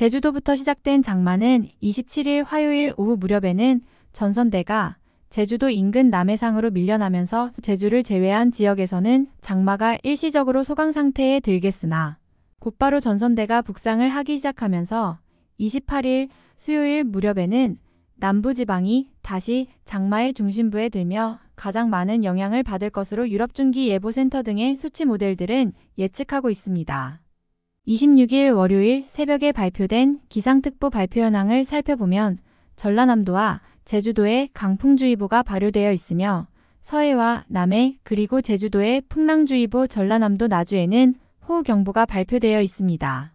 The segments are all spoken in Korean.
제주도부터 시작된 장마는 27일 화요일 오후 무렵에는 전선대가 제주도 인근 남해상으로 밀려나면서 제주를 제외한 지역에서는 장마가 일시적으로 소강 상태에 들겠으나 곧바로 전선대가 북상을 하기 시작하면서 28일 수요일 무렵에는 남부지방이 다시 장마의 중심부에 들며 가장 많은 영향을 받을 것으로 유럽중기예보센터 등의 수치 모델들은 예측하고 있습니다. 26일 월요일 새벽에 발표된 기상특보 발표 현황을 살펴보면 전라남도와 제주도에 강풍주의보가 발효되어 있으며 서해와 남해 그리고 제주도에 풍랑주의보 전라남도 나주에는 호우경보가 발표되어 있습니다.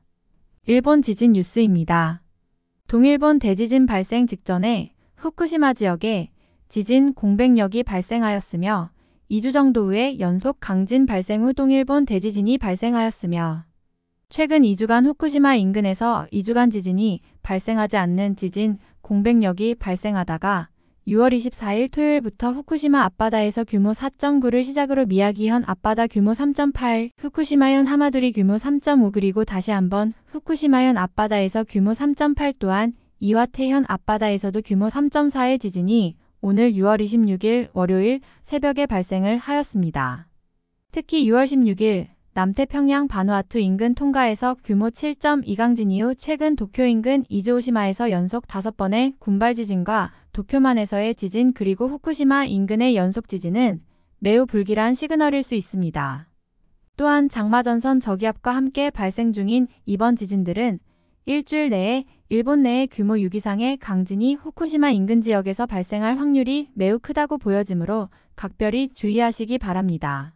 일본 지진 뉴스입니다. 동일본 대지진 발생 직전에 후쿠시마 지역에 지진 공백력이 발생하였으며 2주 정도 후에 연속 강진 발생 후 동일본 대지진이 발생하였으며 최근 2주간 후쿠시마 인근에서 2주간 지진이 발생하지 않는 지진 공백력이 발생하다가 6월 24일 토요일부터 후쿠시마 앞바다에서 규모 4.9를 시작으로 미야기현 앞바다 규모 3.8, 후쿠시마현 하마도리 규모 3.5 그리고 다시 한번 후쿠시마현 앞바다에서 규모 3.8 또한 이와테현 앞바다에서도 규모 3.4의 지진이 오늘 6월 26일 월요일 새벽에 발생을 하였습니다. 특히 6월 16일 남태평양 바누아투 인근 통가에서 규모 7.2 강진 이후 최근 도쿄 인근 이즈오시마에서 연속 5번의 군발 지진과 도쿄만에서의 지진 그리고 후쿠시마 인근의 연속 지진은 매우 불길한 시그널일 수 있습니다. 또한 장마전선 저기압과 함께 발생 중인 이번 지진들은 일주일 내에 일본 내에 규모 6 이상의 강진이 후쿠시마 인근 지역에서 발생할 확률이 매우 크다고 보여지므로 각별히 주의하시기 바랍니다.